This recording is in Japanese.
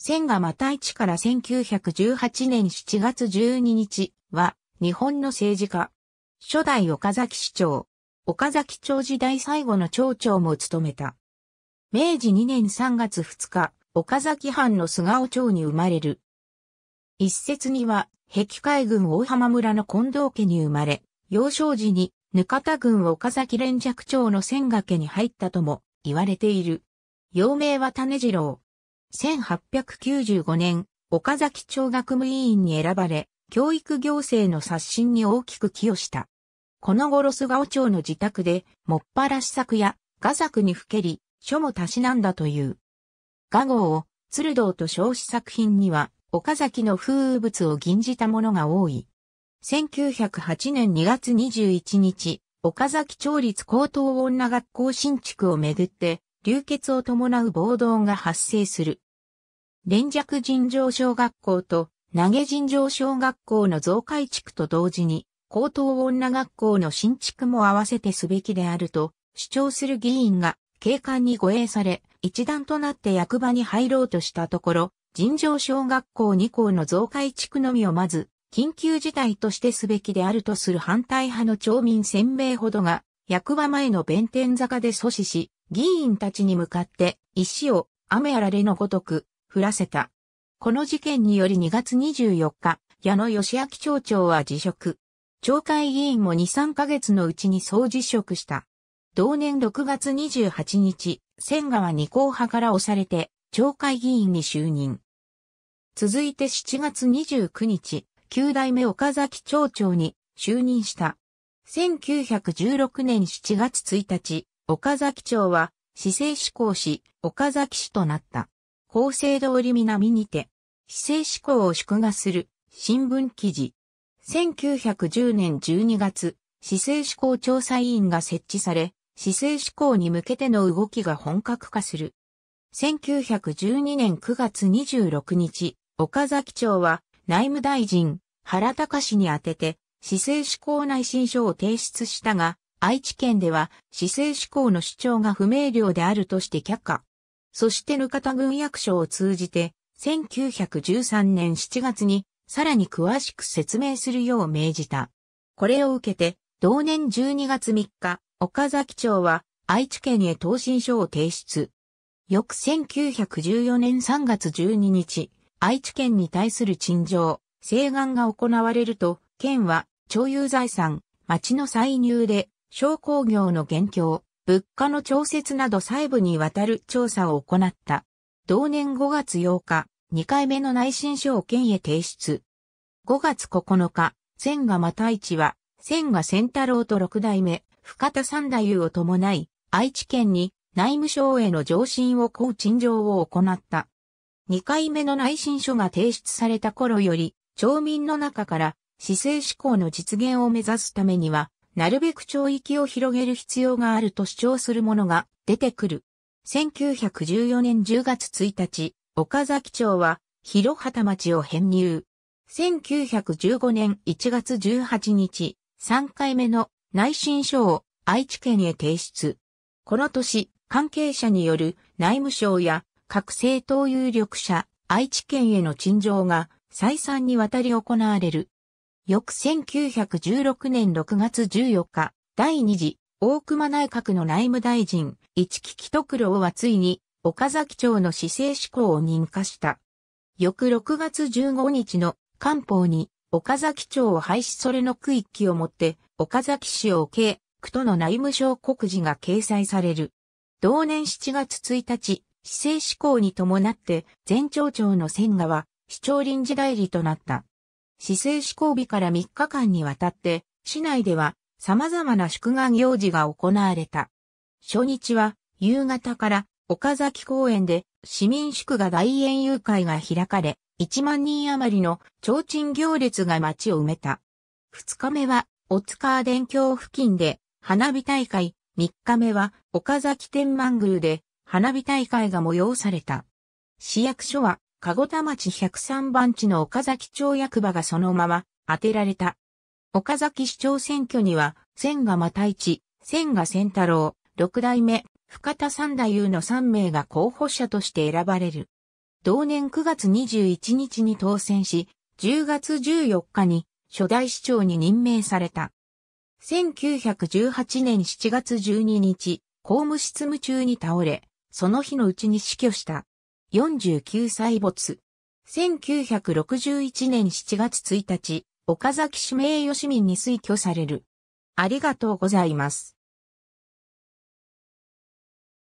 千賀又一から1918年7月12日は、日本の政治家。初代岡崎市長。岡崎町時代最後の町長も務めた。明治2年3月2日、岡崎藩の菅尾町に生まれる。一説には、壁海軍大浜村の近藤家に生まれ、幼少時に、ぬかた軍岡崎連尺町の千賀家に入ったとも言われている。幼名は種次郎。1895年、岡崎町学務委員に選ばれ、教育行政の刷新に大きく寄与した。この頃菅尾町の自宅で、もっぱら試作や画作にふけり、書もたしなんだという。画号を、鶴堂と称し作品には、岡崎の風物を吟じたものが多い。1908年2月21日、岡崎町立高等女学校新築をめぐって、流血を伴う暴動が発生する。連弱尋常小学校と投げ尋常小学校の増改築と同時に、高等女学校の新築も合わせてすべきであると主張する議員が警官に護衛され、一段となって役場に入ろうとしたところ、尋常小学校2校の増改築のみをまず、緊急事態としてすべきであるとする反対派の町民1000名ほどが、役場前の弁天坂で阻止し、議員たちに向かって石を雨あられのごとく降らせた。この事件により2月24日、矢野義明町長は辞職。町会議員も2、3ヶ月のうちに総辞職した。同年6月28日、千川二項派から押されて、町会議員に就任。続いて7月29日、九代目岡崎町長に就任した。1916年7月1日、岡崎町は、市政志向市、岡崎市となった。厚生通り南にて、市政志向を祝賀する、新聞記事。1910年12月、市政志向調査委員が設置され、市政志向に向けての動きが本格化する。1912年9月26日、岡崎町は内務大臣、原隆氏に宛てて、市政志向内申書を提出したが、愛知県では、市政志向の主張が不明瞭であるとして却下。そしてぬかた軍役所を通じて、1913年7月に、さらに詳しく説明するよう命じた。これを受けて、同年12月3日、岡崎町は愛知県へ答申書を提出。翌1914年3月12日、愛知県に対する陳情、請願が行われると、県は、町有財産、町の歳入で、商工業の現況、物価の調節など細部にわたる調査を行った。同年5月8日、2回目の内申書を県へ提出。5月9日、千賀又一は、千賀千太郎と六代目、深田三太夫を伴い、愛知県に内務省への上申をこう陳情を行った。2回目の内申書が提出された頃より、町民の中から、市政志向の実現を目指すためには、なるべく町域を広げる必要があると主張するものが出てくる。1914年10月1日、岡崎町は広畑町を編入。1915年1月18日、3回目の内申書を愛知県へ提出。この年、関係者による内務省や各政党有力者、愛知県への陳情が再三にわたり行われる。翌1916年6月14日、第2次大熊内閣の内務大臣、市木木徳郎はついに岡崎町の市政志向を認可した。翌6月15日の官報に岡崎町を廃止それの区域をもって岡崎市をけ、区との内務省告示が掲載される。同年7月1日、市政志向に伴って前町長の千賀は市長臨時代理となった。市政施行日から3日間にわたって、市内では様々な祝賀行事が行われた。初日は、夕方から岡崎公園で市民祝賀大園遊会が開かれ、1万人余りの提灯行列が街を埋めた。2日目は、大塚電橋付近で花火大会、3日目は岡崎天満宮で花火大会が催された。市役所はかごた町103番地の岡崎町役場がそのまま当てられた。岡崎市長選挙には、千賀又一、千賀千太郎、六代目、深田三太夫の三名が候補者として選ばれる。同年9月21日に当選し、10月14日に初代市長に任命された。1918年7月12日、公務執務中に倒れ、その日のうちに死去した。49歳没。1961年7月1日、岡崎市名誉市民に推挙される。ありがとうございます。